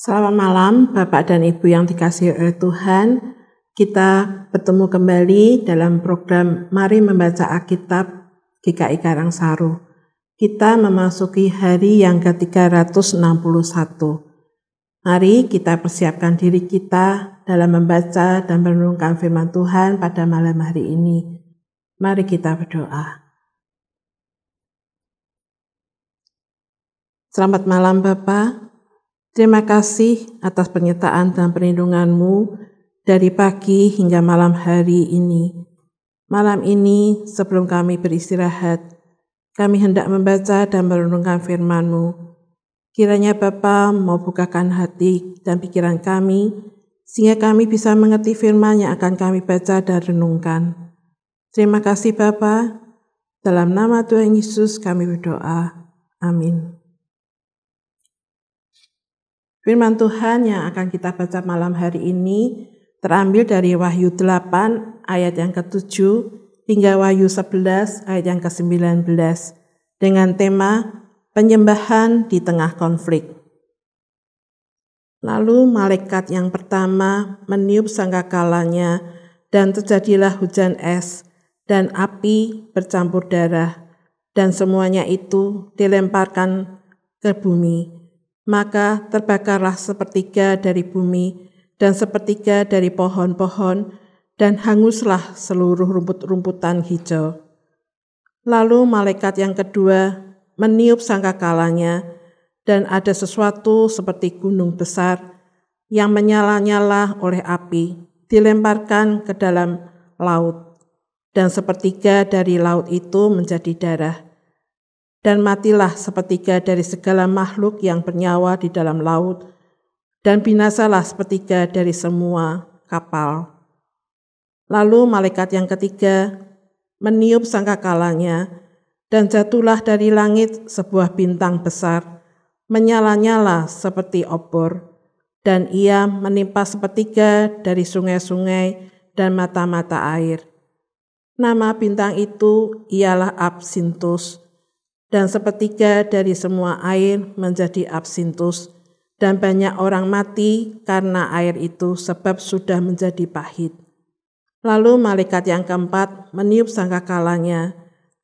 Selamat malam Bapak dan Ibu yang dikasih oleh Tuhan. Kita bertemu kembali dalam program Mari Membaca Alkitab GKI Karang Saru. Kita memasuki hari yang ke-361. Mari kita persiapkan diri kita dalam membaca dan merenungkan firman Tuhan pada malam hari ini. Mari kita berdoa. Selamat malam Bapak, Terima kasih atas penyertaan dan perlindunganmu dari pagi hingga malam hari ini. Malam ini, sebelum kami beristirahat, kami hendak membaca dan merenungkan FirmanMu. Kiranya Bapa mau bukakan hati dan pikiran kami, sehingga kami bisa mengerti firman yang akan kami baca dan renungkan. Terima kasih Bapa. Dalam nama Tuhan Yesus kami berdoa. Amin. Firman Tuhan yang akan kita baca malam hari ini terambil dari Wahyu 8 ayat yang ke-7 hingga Wahyu 11 ayat yang ke-19 dengan tema penyembahan di tengah konflik. Lalu malaikat yang pertama meniup sangkakalanya dan terjadilah hujan es dan api bercampur darah dan semuanya itu dilemparkan ke bumi maka terbakarlah sepertiga dari bumi dan sepertiga dari pohon-pohon, dan hanguslah seluruh rumput-rumputan hijau. Lalu malaikat yang kedua meniup sangkakalanya, dan ada sesuatu seperti gunung besar yang menyala-nyala oleh api, dilemparkan ke dalam laut, dan sepertiga dari laut itu menjadi darah dan matilah sepertiga dari segala makhluk yang bernyawa di dalam laut, dan binasalah sepertiga dari semua kapal. Lalu malaikat yang ketiga meniup sangkakalanya, dan jatuhlah dari langit sebuah bintang besar, menyala-nyala seperti obor, dan ia menimpa sepertiga dari sungai-sungai dan mata-mata air. Nama bintang itu ialah Absintus dan sepertiga dari semua air menjadi absintus, dan banyak orang mati karena air itu sebab sudah menjadi pahit. Lalu malaikat yang keempat meniup sangkakalanya,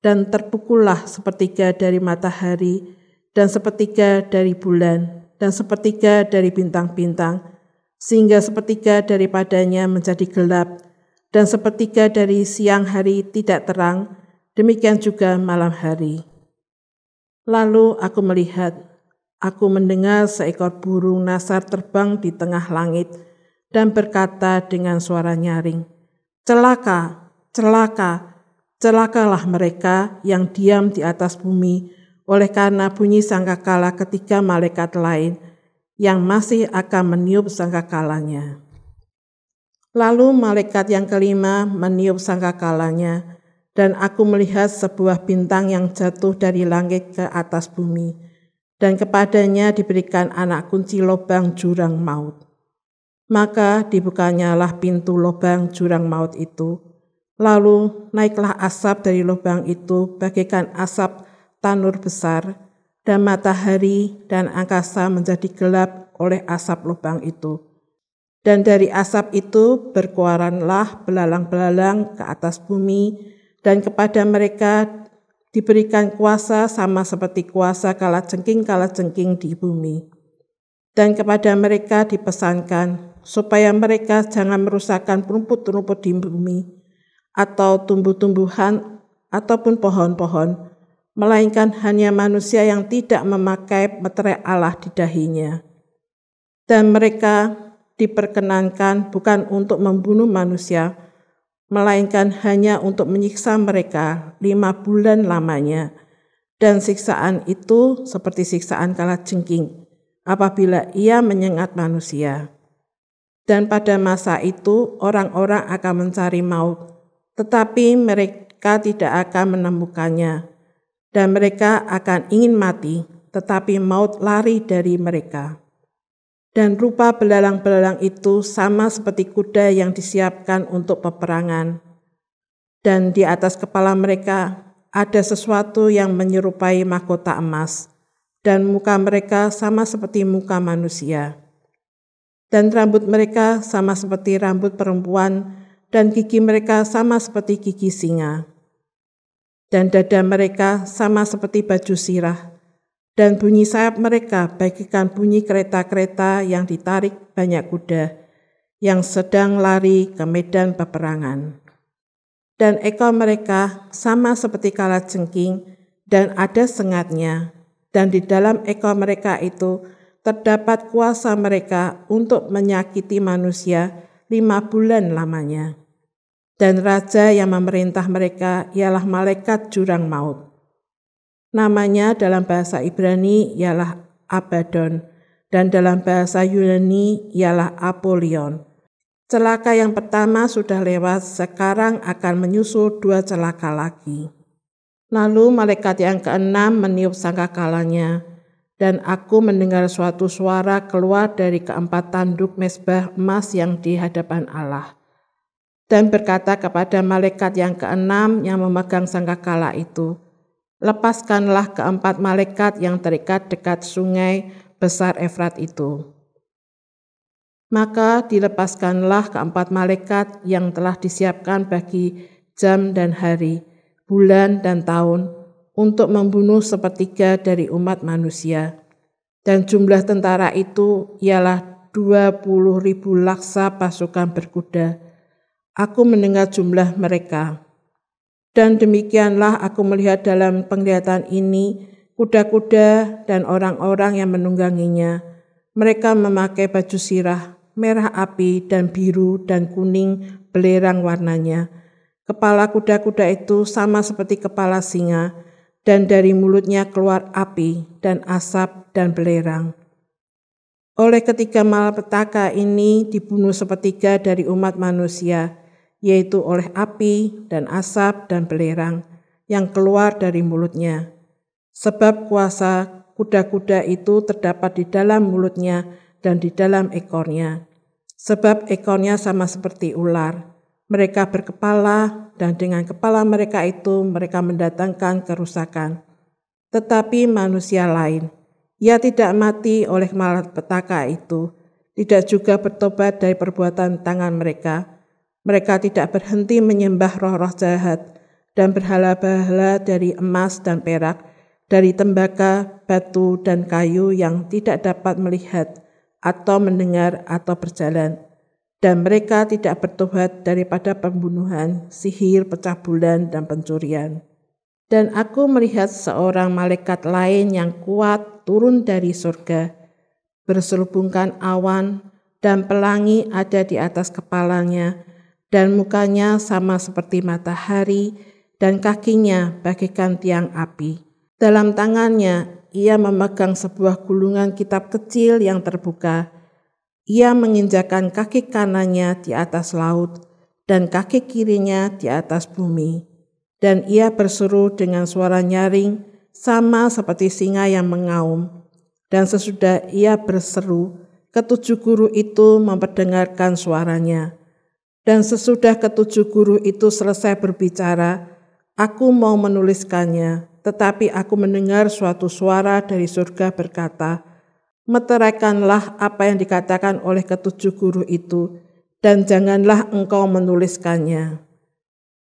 dan terpukullah sepertiga dari matahari, dan sepertiga dari bulan, dan sepertiga dari bintang-bintang, sehingga sepertiga daripadanya menjadi gelap, dan sepertiga dari siang hari tidak terang, demikian juga malam hari. Lalu aku melihat, aku mendengar seekor burung nasar terbang di tengah langit dan berkata dengan suara nyaring, Celaka, celaka, celakalah mereka yang diam di atas bumi oleh karena bunyi sangkakala ketiga malaikat lain yang masih akan meniup sangkakalanya. Lalu malaikat yang kelima meniup sangkakalanya, dan aku melihat sebuah bintang yang jatuh dari langit ke atas bumi, dan kepadanya diberikan anak kunci lubang jurang maut. Maka dibukanyalah pintu lubang jurang maut itu, lalu naiklah asap dari lubang itu bagaikan asap tanur besar, dan matahari dan angkasa menjadi gelap oleh asap lubang itu. Dan dari asap itu berkuaranlah belalang-belalang ke atas bumi dan kepada mereka diberikan kuasa sama seperti kuasa kala cengking kala cengking di bumi. Dan kepada mereka dipesankan supaya mereka jangan merusakkan rumput-rumput di bumi atau tumbuh-tumbuhan ataupun pohon-pohon, melainkan hanya manusia yang tidak memakai meterai Allah di dahinya. Dan mereka diperkenankan bukan untuk membunuh manusia, melainkan hanya untuk menyiksa mereka lima bulan lamanya. Dan siksaan itu seperti siksaan kala cengking apabila ia menyengat manusia. Dan pada masa itu orang-orang akan mencari maut, tetapi mereka tidak akan menemukannya. Dan mereka akan ingin mati, tetapi maut lari dari mereka. Dan rupa belalang-belalang itu sama seperti kuda yang disiapkan untuk peperangan. Dan di atas kepala mereka ada sesuatu yang menyerupai mahkota emas, dan muka mereka sama seperti muka manusia. Dan rambut mereka sama seperti rambut perempuan, dan gigi mereka sama seperti gigi singa. Dan dada mereka sama seperti baju sirah, dan bunyi sayap mereka bagikan bunyi kereta-kereta yang ditarik banyak kuda yang sedang lari ke medan peperangan. Dan ekor mereka sama seperti kala jengking dan ada sengatnya, dan di dalam ekor mereka itu terdapat kuasa mereka untuk menyakiti manusia lima bulan lamanya. Dan raja yang memerintah mereka ialah malaikat jurang maut. Namanya dalam bahasa Ibrani ialah Abaddon dan dalam bahasa Yunani ialah Apollyon. Celaka yang pertama sudah lewat, sekarang akan menyusul dua celaka lagi. Lalu malaikat yang keenam meniup sangkakalanya, dan aku mendengar suatu suara keluar dari keempat tanduk mesbah emas yang di hadapan Allah. Dan berkata kepada malaikat yang keenam yang memegang sangkakala itu, lepaskanlah keempat malaikat yang terikat dekat sungai besar Efrat itu. Maka dilepaskanlah keempat malaikat yang telah disiapkan bagi jam dan hari, bulan dan tahun, untuk membunuh sepertiga dari umat manusia. Dan jumlah tentara itu ialah dua ribu laksa pasukan berkuda. Aku mendengar jumlah mereka. Dan demikianlah aku melihat dalam penglihatan ini kuda-kuda dan orang-orang yang menungganginya. Mereka memakai baju sirah, merah api dan biru dan kuning belerang warnanya. Kepala kuda-kuda itu sama seperti kepala singa, dan dari mulutnya keluar api dan asap dan belerang. Oleh ketiga malapetaka ini dibunuh sepertiga dari umat manusia, yaitu oleh api dan asap dan belerang yang keluar dari mulutnya. Sebab kuasa kuda-kuda itu terdapat di dalam mulutnya dan di dalam ekornya. Sebab ekornya sama seperti ular. Mereka berkepala dan dengan kepala mereka itu mereka mendatangkan kerusakan. Tetapi manusia lain, ia tidak mati oleh malapetaka itu, tidak juga bertobat dari perbuatan tangan mereka, mereka tidak berhenti menyembah roh-roh jahat dan berhala bahala dari emas dan perak, dari tembaga, batu, dan kayu yang tidak dapat melihat atau mendengar atau berjalan. Dan mereka tidak bertobat daripada pembunuhan, sihir, pecah bulan, dan pencurian. Dan aku melihat seorang malaikat lain yang kuat turun dari surga, berselubungkan awan dan pelangi ada di atas kepalanya, dan mukanya sama seperti matahari, dan kakinya bagaikan tiang api. Dalam tangannya, ia memegang sebuah gulungan kitab kecil yang terbuka. Ia menginjakan kaki kanannya di atas laut dan kaki kirinya di atas bumi. Dan ia berseru dengan suara nyaring, sama seperti singa yang mengaum. Dan sesudah ia berseru, ketujuh guru itu memperdengarkan suaranya dan sesudah ketujuh guru itu selesai berbicara, aku mau menuliskannya, tetapi aku mendengar suatu suara dari surga berkata, Meteraikanlah apa yang dikatakan oleh ketujuh guru itu, dan janganlah engkau menuliskannya.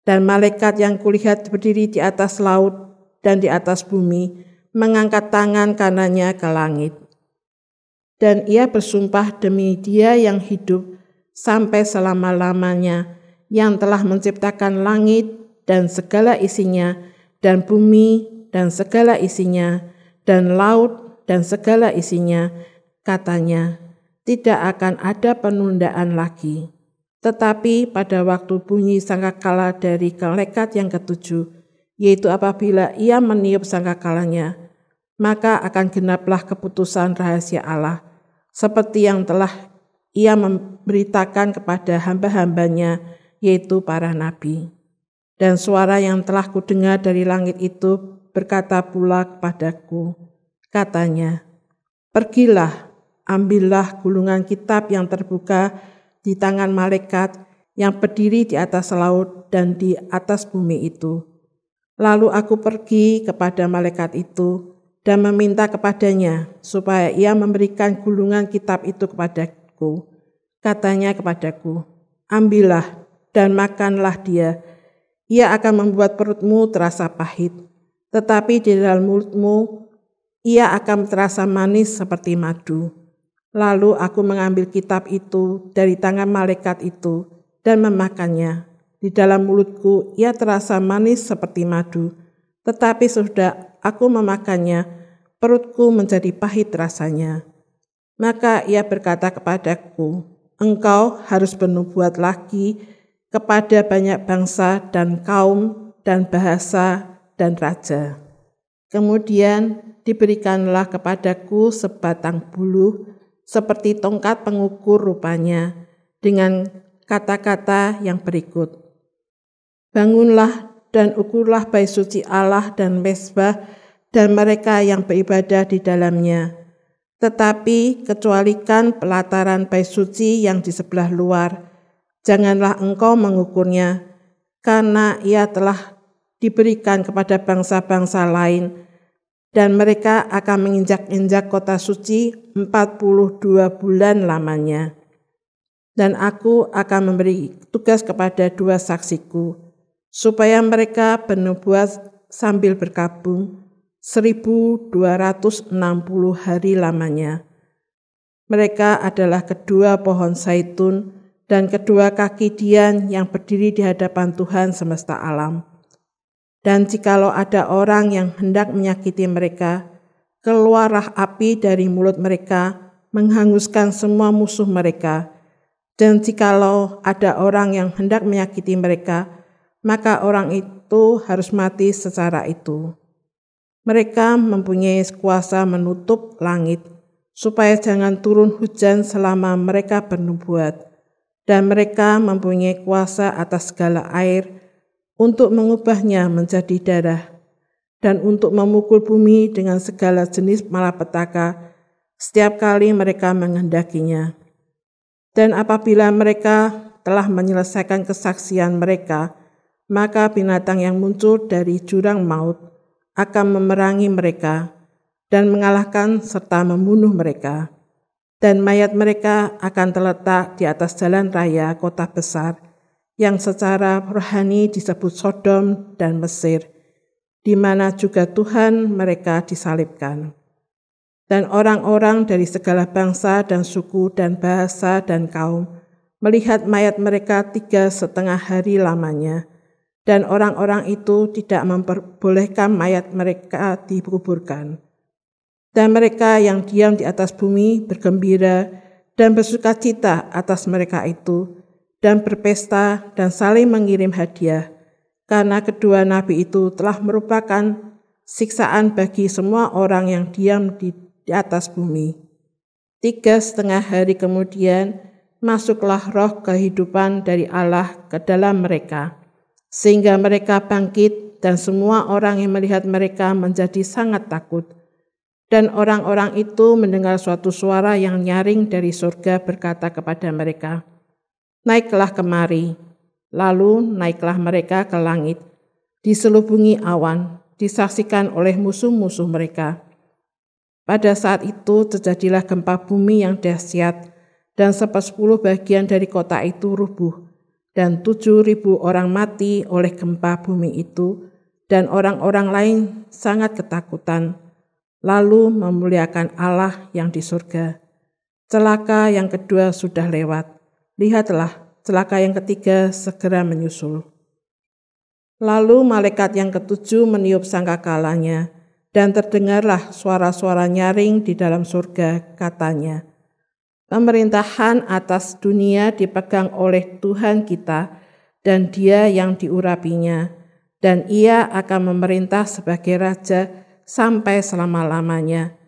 Dan malaikat yang kulihat berdiri di atas laut dan di atas bumi, mengangkat tangan kanannya ke langit. Dan ia bersumpah demi dia yang hidup, sampai selama-lamanya yang telah menciptakan langit dan segala isinya dan bumi dan segala isinya dan laut dan segala isinya katanya tidak akan ada penundaan lagi tetapi pada waktu bunyi sangkakala dari kelekat yang ketujuh yaitu apabila ia meniup sangkakalanya maka akan genaplah keputusan rahasia Allah seperti yang telah ia memberitakan kepada hamba-hambanya, yaitu para nabi. Dan suara yang telah kudengar dari langit itu berkata pula kepadaku, katanya, Pergilah, ambillah gulungan kitab yang terbuka di tangan malaikat yang berdiri di atas laut dan di atas bumi itu. Lalu aku pergi kepada malaikat itu dan meminta kepadanya supaya ia memberikan gulungan kitab itu kepadaku kepadaku. Katanya kepadaku, ambillah dan makanlah dia. Ia akan membuat perutmu terasa pahit, tetapi di dalam mulutmu ia akan terasa manis seperti madu. Lalu aku mengambil kitab itu dari tangan malaikat itu dan memakannya. Di dalam mulutku ia terasa manis seperti madu, tetapi sudah aku memakannya, perutku menjadi pahit rasanya. Maka ia berkata kepadaku, engkau harus bernubuat lagi kepada banyak bangsa dan kaum dan bahasa dan raja. Kemudian diberikanlah kepadaku sebatang bulu seperti tongkat pengukur rupanya dengan kata-kata yang berikut. Bangunlah dan ukurlah bayi suci Allah dan mesbah dan mereka yang beribadah di dalamnya tetapi kecualikan pelataran bait suci yang di sebelah luar, janganlah engkau mengukurnya, karena ia telah diberikan kepada bangsa-bangsa lain, dan mereka akan menginjak-injak kota suci 42 bulan lamanya. Dan aku akan memberi tugas kepada dua saksiku, supaya mereka bernubuat sambil berkabung, 1260 hari lamanya. Mereka adalah kedua pohon saitun dan kedua kaki dian yang berdiri di hadapan Tuhan semesta alam. Dan jikalau ada orang yang hendak menyakiti mereka, keluarlah api dari mulut mereka, menghanguskan semua musuh mereka. Dan jikalau ada orang yang hendak menyakiti mereka, maka orang itu harus mati secara itu. Mereka mempunyai kuasa menutup langit, supaya jangan turun hujan selama mereka bernubuat, dan mereka mempunyai kuasa atas segala air untuk mengubahnya menjadi darah, dan untuk memukul bumi dengan segala jenis malapetaka setiap kali mereka menghendakinya. Dan apabila mereka telah menyelesaikan kesaksian mereka, maka binatang yang muncul dari jurang maut – akan memerangi mereka dan mengalahkan serta membunuh mereka, dan mayat mereka akan terletak di atas jalan raya kota besar yang secara rohani disebut Sodom dan Mesir, di mana juga Tuhan mereka disalibkan. Dan orang-orang dari segala bangsa dan suku dan bahasa dan kaum melihat mayat mereka tiga setengah hari lamanya – dan orang-orang itu tidak memperbolehkan mayat mereka dikuburkan. Dan mereka yang diam di atas bumi bergembira dan bersuka cita atas mereka itu, dan berpesta dan saling mengirim hadiah, karena kedua nabi itu telah merupakan siksaan bagi semua orang yang diam di, di atas bumi. Tiga setengah hari kemudian, masuklah roh kehidupan dari Allah ke dalam mereka.' sehingga mereka bangkit dan semua orang yang melihat mereka menjadi sangat takut. Dan orang-orang itu mendengar suatu suara yang nyaring dari surga berkata kepada mereka, Naiklah kemari. Lalu naiklah mereka ke langit, diselubungi awan, disaksikan oleh musuh-musuh mereka. Pada saat itu terjadilah gempa bumi yang dahsyat, dan sepuluh bagian dari kota itu rubuh, dan tujuh ribu orang mati oleh gempa bumi itu, dan orang-orang lain sangat ketakutan, lalu memuliakan Allah yang di surga. Celaka yang kedua sudah lewat. Lihatlah, celaka yang ketiga segera menyusul. Lalu malaikat yang ketujuh meniup sangkakalanya, dan terdengarlah suara-suara nyaring di dalam surga, katanya, Pemerintahan atas dunia dipegang oleh Tuhan kita dan dia yang diurapinya, dan ia akan memerintah sebagai raja sampai selama-lamanya.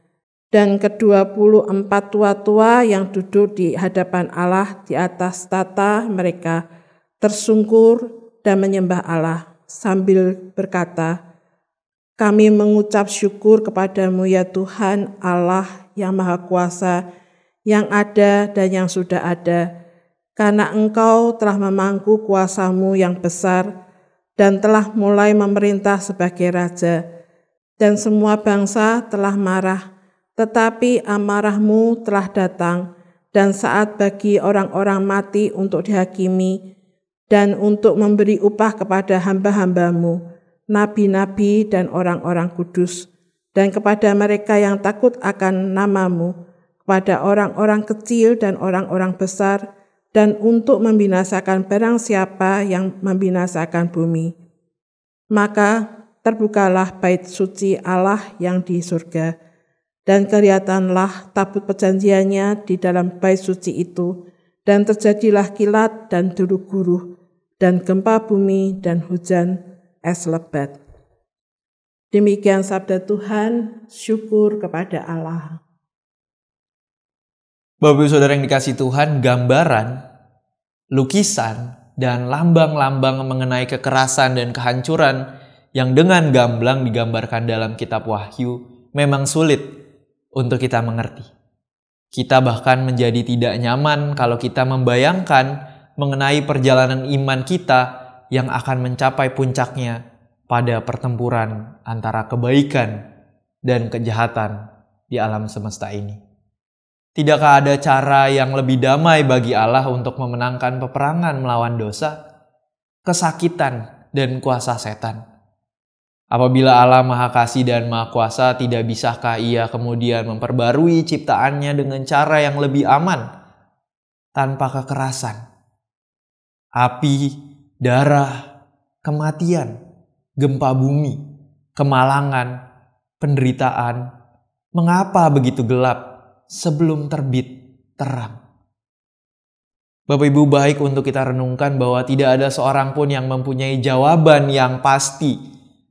Dan kedua puluh empat tua-tua yang duduk di hadapan Allah di atas tata mereka tersungkur dan menyembah Allah sambil berkata, Kami mengucap syukur kepadamu ya Tuhan Allah yang Maha Kuasa, yang ada dan yang sudah ada, karena engkau telah memangku kuasamu yang besar dan telah mulai memerintah sebagai raja, dan semua bangsa telah marah, tetapi amarahmu telah datang, dan saat bagi orang-orang mati untuk dihakimi, dan untuk memberi upah kepada hamba-hambamu, nabi-nabi dan orang-orang kudus, dan kepada mereka yang takut akan namamu, kepada orang-orang kecil dan orang-orang besar, dan untuk membinasakan barang siapa yang membinasakan bumi. Maka terbukalah bait suci Allah yang di surga, dan kelihatanlah tabut perjanjiannya di dalam bait suci itu, dan terjadilah kilat dan dulu guruh, dan gempa bumi dan hujan es lebat. Demikian sabda Tuhan, syukur kepada Allah. Bapak Ibu Saudara yang dikasih Tuhan, gambaran, lukisan, dan lambang-lambang mengenai kekerasan dan kehancuran yang dengan gamblang digambarkan dalam kitab Wahyu memang sulit untuk kita mengerti. Kita bahkan menjadi tidak nyaman kalau kita membayangkan mengenai perjalanan iman kita yang akan mencapai puncaknya pada pertempuran antara kebaikan dan kejahatan di alam semesta ini. Tidakkah ada cara yang lebih damai bagi Allah untuk memenangkan peperangan melawan dosa, kesakitan, dan kuasa setan? Apabila Allah Maha Kasih dan Maha Kuasa, tidak bisakah Ia kemudian memperbarui ciptaannya dengan cara yang lebih aman, tanpa kekerasan? Api, darah, kematian, gempa bumi, kemalangan, penderitaan, mengapa begitu gelap? sebelum terbit terang. Bapak Ibu baik untuk kita renungkan bahwa tidak ada seorang pun yang mempunyai jawaban yang pasti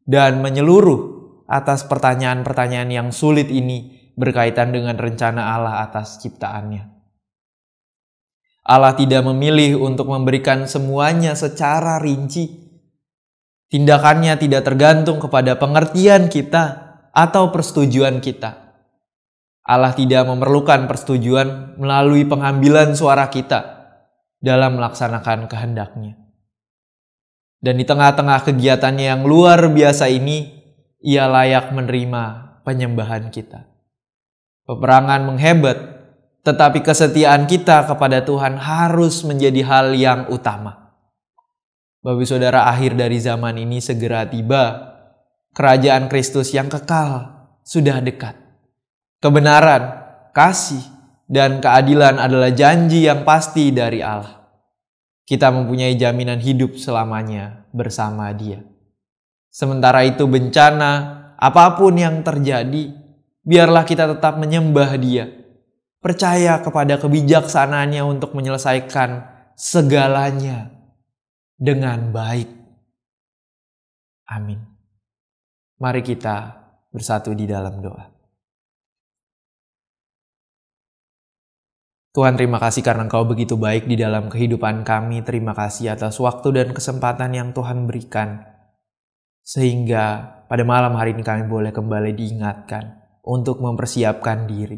dan menyeluruh atas pertanyaan-pertanyaan yang sulit ini berkaitan dengan rencana Allah atas ciptaannya. Allah tidak memilih untuk memberikan semuanya secara rinci. Tindakannya tidak tergantung kepada pengertian kita atau persetujuan kita. Allah tidak memerlukan persetujuan melalui pengambilan suara kita dalam melaksanakan kehendaknya. Dan di tengah-tengah kegiatannya yang luar biasa ini, ia layak menerima penyembahan kita. Peperangan menghebat, tetapi kesetiaan kita kepada Tuhan harus menjadi hal yang utama. Bapak saudara akhir dari zaman ini segera tiba. Kerajaan Kristus yang kekal sudah dekat. Kebenaran, kasih, dan keadilan adalah janji yang pasti dari Allah. Kita mempunyai jaminan hidup selamanya bersama Dia. Sementara itu, bencana apapun yang terjadi, biarlah kita tetap menyembah Dia, percaya kepada kebijaksanaannya untuk menyelesaikan segalanya dengan baik. Amin. Mari kita bersatu di dalam doa. Tuhan terima kasih karena Engkau begitu baik di dalam kehidupan kami. Terima kasih atas waktu dan kesempatan yang Tuhan berikan. Sehingga pada malam hari ini kami boleh kembali diingatkan untuk mempersiapkan diri.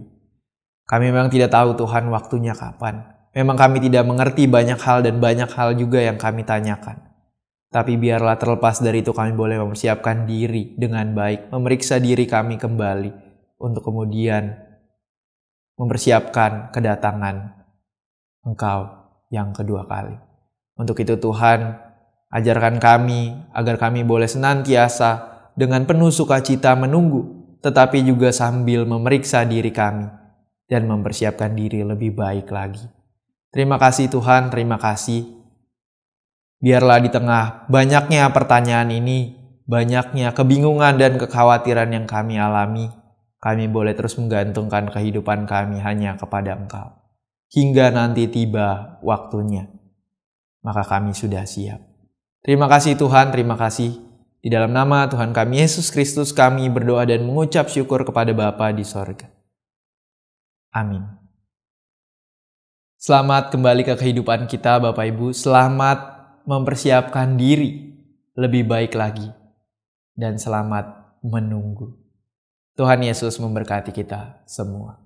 Kami memang tidak tahu Tuhan waktunya kapan. Memang kami tidak mengerti banyak hal dan banyak hal juga yang kami tanyakan. Tapi biarlah terlepas dari itu kami boleh mempersiapkan diri dengan baik, memeriksa diri kami kembali untuk kemudian mempersiapkan kedatangan Engkau yang kedua kali. Untuk itu Tuhan, ajarkan kami agar kami boleh senantiasa dengan penuh sukacita menunggu, tetapi juga sambil memeriksa diri kami dan mempersiapkan diri lebih baik lagi. Terima kasih Tuhan, terima kasih. Biarlah di tengah banyaknya pertanyaan ini, banyaknya kebingungan dan kekhawatiran yang kami alami, kami boleh terus menggantungkan kehidupan kami hanya kepada Engkau. Hingga nanti tiba waktunya, maka kami sudah siap. Terima kasih Tuhan, terima kasih. Di dalam nama Tuhan kami Yesus Kristus kami berdoa dan mengucap syukur kepada Bapa di sorga. Amin. Selamat kembali ke kehidupan kita Bapak Ibu. Selamat mempersiapkan diri lebih baik lagi. Dan selamat menunggu. Tuhan Yesus memberkati kita semua.